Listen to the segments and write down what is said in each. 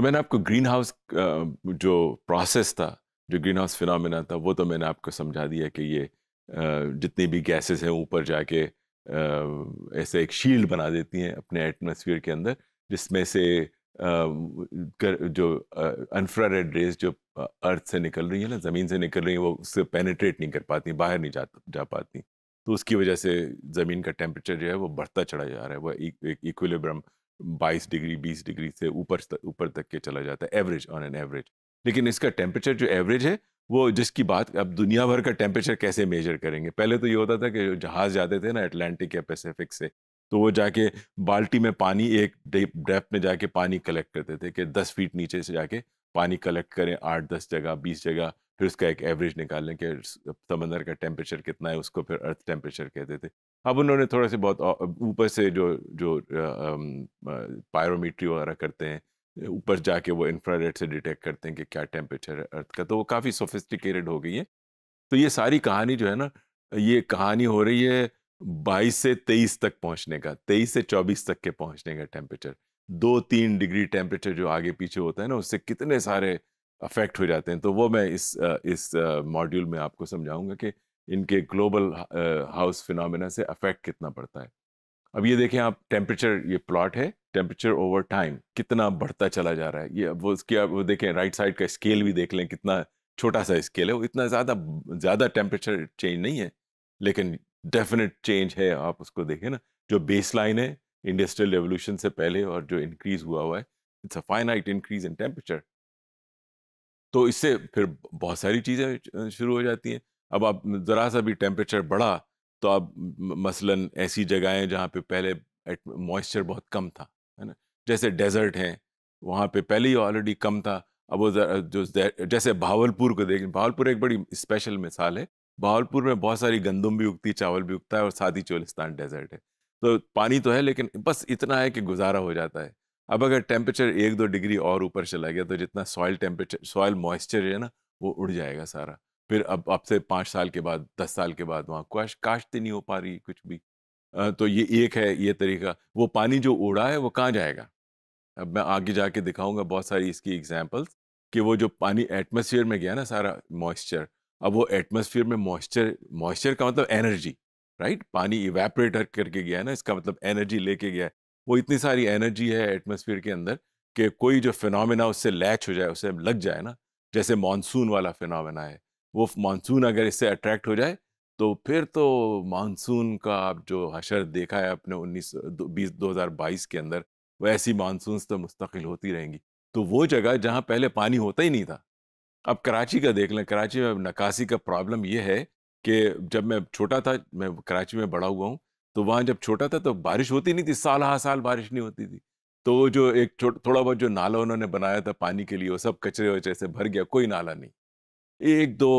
तो मैंने आपको ग्रीन हाउस जो प्रोसेस था जो ग्रीन हाउस फिनमिना था वो तो मैंने आपको समझा दिया कि ये जितनी भी गैसेस हैं ऊपर जाके ऐसे एक शील्ड बना देती हैं अपने एटमोसफियर के अंदर जिसमें से जो रेड रेज जो अर्थ से निकल रही है ना ज़मीन से निकल रही है वो उससे पेनिट्रेट नहीं कर पाती बाहर नहीं जा जा पाती तो उसकी वजह से ज़मीन का टेम्परेचर जो है वो बढ़ता चढ़ा जा रहा है वह इक्विलिब्रम एक, बाईस डिग्री बीस डिग्री से ऊपर ऊपर तक के चला जाता है एवरेज ऑन एन एवरेज लेकिन इसका टेम्परेचर जो एवरेज है वो जिसकी बात अब दुनिया भर का टेम्परेचर कैसे मेजर करेंगे पहले तो ये होता था कि जहाज़ जाते थे ना अटलांटिक या पैसिफिक से तो वो जाके बाल्टी में पानी एक डेप में जाके पानी कलेक्ट करते थे कि दस फीट नीचे से जाके पानी कलेक्ट करें आठ दस जगह बीस जगह फिर उसका एक एवरेज निकालने के समंदर का टेम्परेचर कितना है उसको फिर अर्थ टेम्परेचर कहते थे अब उन्होंने थोड़ा से बहुत ऊपर से जो जो पायरोमीट्री वगैरह करते हैं ऊपर जाके वो इंफ्रारेड से डिटेक्ट करते हैं कि क्या टेम्परेचर है अर्थ का तो वो काफ़ी सोफिस्टिकेटेड हो गई है तो ये सारी कहानी जो है ना ये कहानी हो रही है बाईस से तेईस तक पहुंचने का तेईस से चौबीस तक के पहुंचने का टेम्परेचर दो तीन डिग्री टेम्परेचर जो आगे पीछे होता है ना उससे कितने सारे अफेक्ट हो जाते हैं तो वो मैं इस इस मॉड्यूल में आपको समझाऊंगा कि इनके ग्लोबल हाउस फिनमिना से अफेक्ट कितना पड़ता है अब ये देखें आप टेम्परेचर ये प्लॉट है टेम्परेचर ओवर टाइम कितना बढ़ता चला जा रहा है ये वो उसकी आप वो देखें राइट साइड का स्केल भी देख लें कितना छोटा सा स्केल है वो इतना ज़्यादा ज़्यादा टेम्परेचर चेंज नहीं है लेकिन डेफिनेट चेंज है आप उसको देखें ना जो बेस लाइन है इंडस्ट्रियल रेवोल्यूशन से पहले और जो इंक्रीज़ हुआ हुआ है it's a finite increase in temperature तो इससे फिर बहुत सारी चीज़ें शुरू हो जाती हैं अब आप ज़रा सा भी टेम्परेचर बढ़ा तो आप मसलन ऐसी जगहें जहाँ पे पहले मॉइस्चर बहुत कम था है ना जैसे डेजर्ट हैं वहाँ पे पहले ही ऑलरेडी कम था अब वो जो जैसे भावलपुर को देखें भावलपुर एक बड़ी स्पेशल मिसाल है भावलपुर में बहुत सारी गंदम भी उगती चावल भी उगता है और साथ ही चोलिस्तान डेजर्ट है तो पानी तो है लेकिन बस इतना है कि गुजारा हो जाता है अब अगर टेम्परेचर एक दो डिग्री और ऊपर चला गया तो जितना सॉयल टेम्परेचर सॉयल मॉइस्चर है ना वो उड़ जाएगा सारा फिर अब अब से पाँच साल के बाद दस साल के बाद वहाँ काश काश्ती नहीं हो पा रही कुछ भी आ, तो ये एक है ये तरीका वो पानी जो उड़ा है वो कहाँ जाएगा अब मैं आगे जाके दिखाऊंगा बहुत सारी इसकी एग्जाम्पल्स कि वो जो पानी एटमोसफियर में गया ना सारा मॉइस्चर अब वो एटमोसफियर में मॉइस्चर मॉइस्चर का मतलब एनर्जी राइट पानी इवेपरेट करके गया ना इसका मतलब एनर्जी लेके गया है वो इतनी सारी एनर्जी है एटमोसफियर के अंदर कि कोई जो फिनोमेना उससे लैच हो जाए उसे लग जाए ना जैसे मानसून वाला फिनोमेना है वो मानसून अगर इससे अट्रैक्ट हो जाए तो फिर तो मानसून का आप जो हशर देखा है अपने उन्नीस बीस दो हज़ार बाईस के अंदर वो ऐसी मानसून तो मुस्तकिल होती रहेंगी तो वो जगह जहाँ पहले पानी होता ही नहीं था अब कराची का देख लें कराची में नकासी का प्रॉब्लम ये है कि जब मैं छोटा था मैं कराची में बड़ा हुआ हूँ तो वहाँ जब छोटा था तो बारिश होती नहीं थी साल हा साल बारिश नहीं होती थी तो जो एक थोड़ा बहुत जो नाला उन्होंने बनाया था पानी के लिए वो सब कचरे वचरे से भर गया कोई नाला नहीं एक दो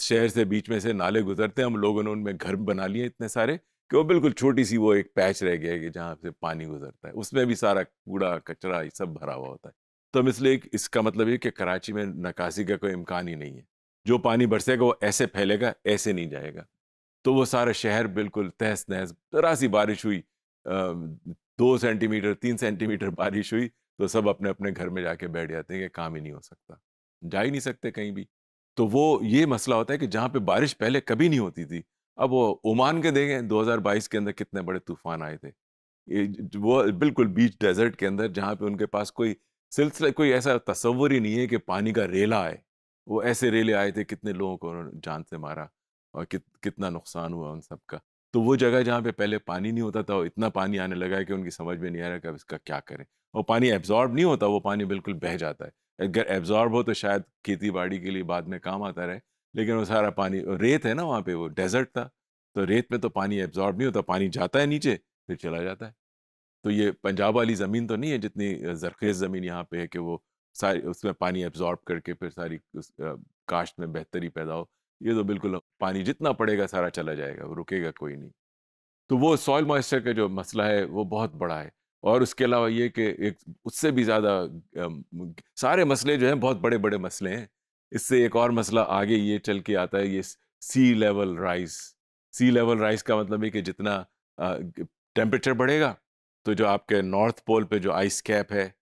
शहर से बीच में से नाले गुजरते हैं हम लोगों ने उनमें घर बना लिए इतने सारे कि वो बिल्कुल छोटी सी वो एक पैच रह गया कि जहाँ से पानी गुजरता है उसमें भी सारा कूड़ा कचरा ये सब भरा हुआ होता है तो हम इसलिए इसका मतलब ये कि कराची में नकासी का कोई इम्कान ही नहीं है जो पानी बरसेगा वो ऐसे फैलेगा ऐसे नहीं जाएगा तो वो सारा शहर बिल्कुल तहस नहस जरा सी बारिश हुई दो सेंटीमीटर तीन सेंटीमीटर बारिश हुई तो सब अपने अपने घर में जाके बैठ जाते हैं कि काम ही नहीं हो सकता जा ही नहीं सकते कहीं भी तो वो ये मसला होता है कि जहाँ पे बारिश पहले कभी नहीं होती थी अब वो ओमान के देखें 2022 के अंदर कितने बड़े तूफान आए थे वो बिल्कुल बीच डेजर्ट के अंदर जहाँ पे उनके पास कोई सिलसिला कोई ऐसा तस्वुर ही नहीं है कि पानी का रेला आए वो ऐसे रेले आए थे कितने लोगों को उन्होंने जान से मारा और कित, कितना नुकसान हुआ उन सबका तो वो जगह जहाँ पे पहले पानी नहीं होता था इतना पानी आने लगा है कि उनकी समझ में नहीं आ रहा कि अब इसका क्या करें और पानी एब्जॉर्ब नहीं होता वो पानी बिल्कुल बह जाता है अगर एब्जॉर्ब हो तो शायद खेती बाड़ी के लिए बाद में काम आता रहे लेकिन वो सारा पानी रेत है ना वहाँ पे वो डेजर्ट था तो रेत में तो पानी एब्जॉर्ब नहीं होता पानी जाता है नीचे फिर चला जाता है तो ये पंजाब वाली ज़मीन तो नहीं है जितनी जरखेज़ ज़मीन यहाँ पे है कि वो सारी उसमें पानी एब्जॉर्ब करके फिर सारी उस काश्त में बेहतरी पैदा हो ये तो बिल्कुल पानी जितना पड़ेगा सारा चला जाएगा रुकेगा कोई नहीं तो वो सॉइल मॉइस्चर का जो मसला है वो बहुत बड़ा है और उसके अलावा ये कि एक उससे भी ज़्यादा सारे मसले जो हैं बहुत बड़े बड़े मसले हैं इससे एक और मसला आगे ये चल के आता है ये sea level rise sea level rise का मतलब है कि जितना टेम्परेचर बढ़ेगा तो जो आपके नॉर्थ पोल पे जो आइस कैप है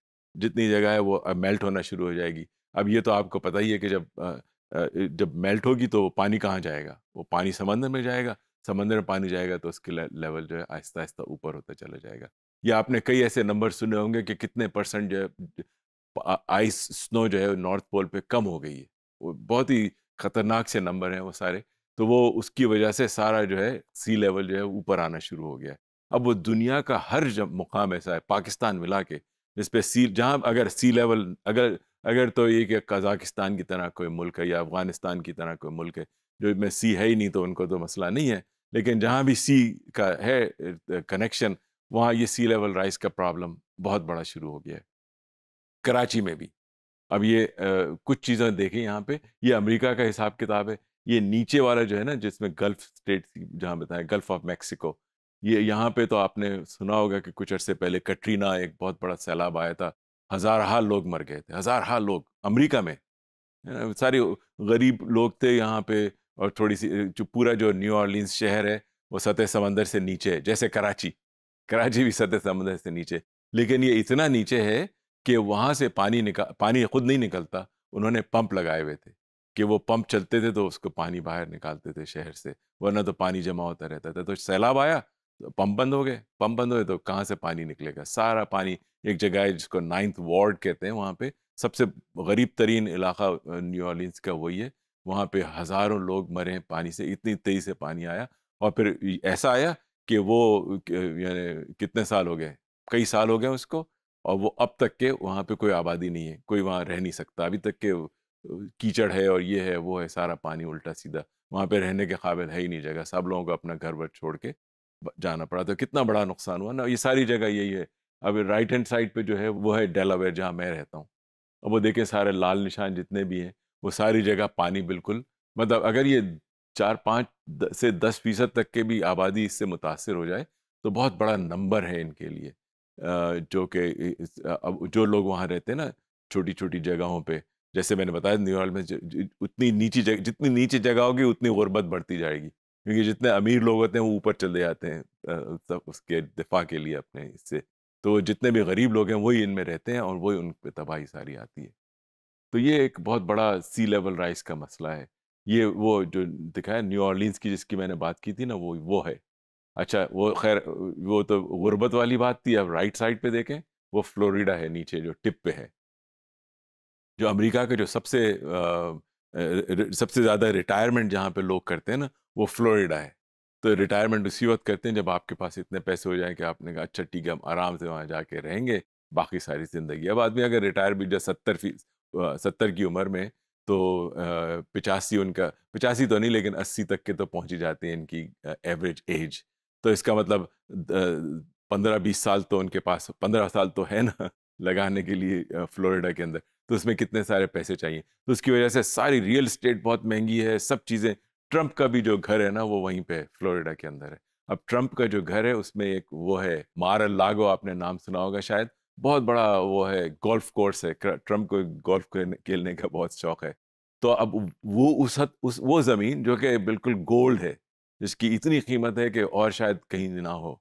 जितनी जगह है वो मेल्ट होना शुरू हो जाएगी अब ये तो आपको पता ही है कि जब जब मेल्ट होगी तो पानी कहाँ जाएगा वो पानी समंदर में जाएगा समंदर में पानी जाएगा तो उसके लेवल जो है आहिस्ता आहिस्ता ऊपर होता चला जाएगा या आपने कई ऐसे नंबर सुने होंगे कि कितने परसेंट जो है आइस स्नो जो है नॉर्थ पोल पे कम हो गई है वो बहुत ही खतरनाक से नंबर हैं वो सारे तो वो उसकी वजह से सारा जो है सी लेवल जो है ऊपर आना शुरू हो गया है अब वो दुनिया का हर मुकाम ऐसा है पाकिस्तान मिला के जिसपे सी जहाँ अगर सी लेवल अगर अगर तो ये कि कज़ाकिस्तान की तरह कोई मुल्क है या अफ़गानिस्तान की तरह कोई मुल्क है जो में सी है ही नहीं तो उनको तो मसला नहीं है लेकिन जहाँ भी सी का है कनेक्शन वहाँ ये सी लेवल राइस का प्रॉब्लम बहुत बड़ा शुरू हो गया है कराची में भी अब ये आ, कुछ चीज़ें देखें यहाँ पे ये अमेरिका का हिसाब किताब है ये नीचे वाला जो है ना जिसमें गल्फ स्टेट जहाँ बताएं गल्फ ऑफ मेक्सिको ये यहाँ पे तो आपने सुना होगा कि कुछ अर्से पहले कटरीना एक बहुत बड़ा सैलाब आया था हज़ारहा लोग मर गए थे हज़ारहा लोग अमेरिका में सारे गरीब लोग थे यहाँ पे और थोड़ी सी जो पूरा जो न्यू ऑर्लिन्स शहर है वो सतह समंदर से नीचे है जैसे कराची कराची भी सतह समंदर से नीचे लेकिन ये इतना नीचे है कि वहाँ से पानी निकाल पानी खुद नहीं निकलता उन्होंने पंप लगाए हुए थे कि वो पंप चलते थे तो उसको पानी बाहर निकालते थे शहर से वरना तो पानी जमा होता रहता था तो सैलाब आया तो पंप बंद हो गए पंप बंद हो गए तो कहाँ से पानी निकलेगा सारा पानी एक जगह है जिसको नाइन्थ वार्ड कहते हैं वहाँ पे सबसे गरीब तरीन इलाका न्यू ऑर्लिन्स का वही है वहाँ पे हज़ारों लोग मरे हैं पानी से इतनी तेज़ी से पानी आया और फिर ऐसा आया कि वो यानी कितने साल हो गए कई साल हो गए उसको और वो अब तक के वहाँ पे कोई आबादी नहीं है कोई वहाँ रह नहीं सकता अभी तक के कीचड़ है और ये है वो है सारा पानी उल्टा सीधा वहाँ पे रहने के काबिल है ही नहीं जगह सब लोगों को अपना घर वर छोड़ के जाना पड़ा तो कितना बड़ा नुकसान हुआ ना ये सारी जगह यही है अब राइट हैंड साइड पे जो है वो है डेलावेयर जहाँ मैं रहता हूँ अब वो देखें सारे लाल निशान जितने भी हैं वो सारी जगह पानी बिल्कुल मतलब अगर ये चार पाँच से दस फीसद तक के भी आबादी इससे मुतासर हो जाए तो बहुत बड़ा नंबर है इनके लिए जो कि अब जो लोग वहाँ रहते हैं ना छोटी छोटी जगहों पर जैसे मैंने बताया न्यूयॉर्क में उतनी नीची जगह जितनी नीची जगह होगी उतनी गुर्बत बढ़ती जाएगी क्योंकि जितने अमीर लोग होते हैं वो ऊपर चले जाते हैं उसके दिफा के लिए अपने इससे तो जितने भी गरीब लोग हैं वही इनमें रहते हैं और वही उन पर तबाही सारी आती है तो ये एक बहुत बड़ा सी लेवल राइस का मसला है ये वो जो दिखाया न्यू ऑर्लिन्स की जिसकी मैंने बात की थी ना वो वो है अच्छा वो खैर वो तो गुर्बत वाली बात थी अब राइट साइड पे देखें वो फ्लोरिडा है नीचे जो टिप पे है जो अमेरिका के जो सबसे आ, सबसे ज़्यादा रिटायरमेंट जहाँ पे लोग करते हैं ना वो फ्लोरिडा है तो रिटायरमेंट उसी वक्त करते हैं जब आपके पास इतने पैसे हो जाएं कि आपने कहा अच्छा ठीक है हम आराम से वहाँ जाके रहेंगे बाकी सारी ज़िंदगी अब आदमी अगर रिटायर भी जाए सत्तर फीस सत्तर की उम्र में तो पिचासी उनका पिचासी तो नहीं लेकिन अस्सी तक के तो पहुँच ही जाते हैं इनकी एवरेज एज तो इसका मतलब पंद्रह बीस साल तो उनके पास पंद्रह साल तो है ना लगाने के लिए फ्लोरिडा के अंदर तो उसमें कितने सारे पैसे चाहिए तो उसकी वजह से सारी रियल इस्टेट बहुत महंगी है सब चीज़ें ट्रंप का भी जो घर है ना वो वहीं पे फ्लोरिडा के अंदर है अब ट्रंप का जो घर है उसमें एक वो है मार लागो आपने नाम सुना होगा शायद बहुत बड़ा वो है गोल्फ कोर्स है ट्रंप को गोल्फ खेलने का बहुत शौक है तो अब वो उस हद उस वो ज़मीन जो कि बिल्कुल गोल्ड है जिसकी इतनी कीमत है कि और शायद कहीं ना हो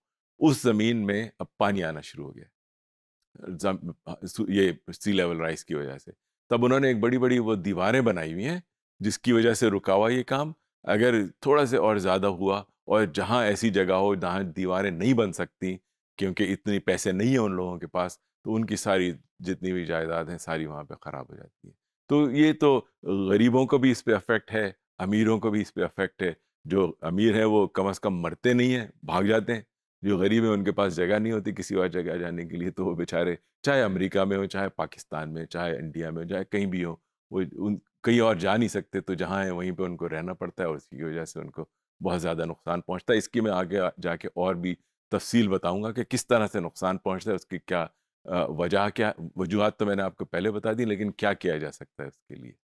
उस ज़मीन में अब पानी आना शुरू हो गया ये सी लेवल राइस की वजह से तब उन्होंने एक बड़ी बड़ी वो दीवारें बनाई हुई हैं जिसकी वजह से रुका हुआ ये काम अगर थोड़ा से और ज़्यादा हुआ और जहाँ ऐसी जगह हो जहाँ दीवारें नहीं बन सकती क्योंकि इतने पैसे नहीं हैं उन लोगों के पास तो उनकी सारी जितनी भी जायदाद हैं सारी वहाँ पर ख़राब हो जाती है तो ये तो गरीबों को भी इस पर अफेक्ट है अमीरों को भी इस पर अफेक्ट है जो अमीर हैं वो कम अज़ कम मरते नहीं हैं भाग जाते हैं जो गरीब हैं उनके पास जगह नहीं होती किसी और जगह जाने के लिए तो वो बेचारे चाहे अमेरिका में हो चाहे पाकिस्तान में चाहे इंडिया में हो चाहे कहीं भी हो वो उन कहीं और जा नहीं सकते तो जहाँ है वहीं पर उनको रहना पड़ता है और उसकी वजह से उनको बहुत ज़्यादा नुकसान पहुँचता है इसकी मैं आगे जाके और भी तफसील बताऊँगा कि किस तरह से नुकसान पहुँचता है उसकी क्या वजह क्या वजूहत तो मैंने आपको पहले बता दी लेकिन क्या किया जा सकता है उसके लिए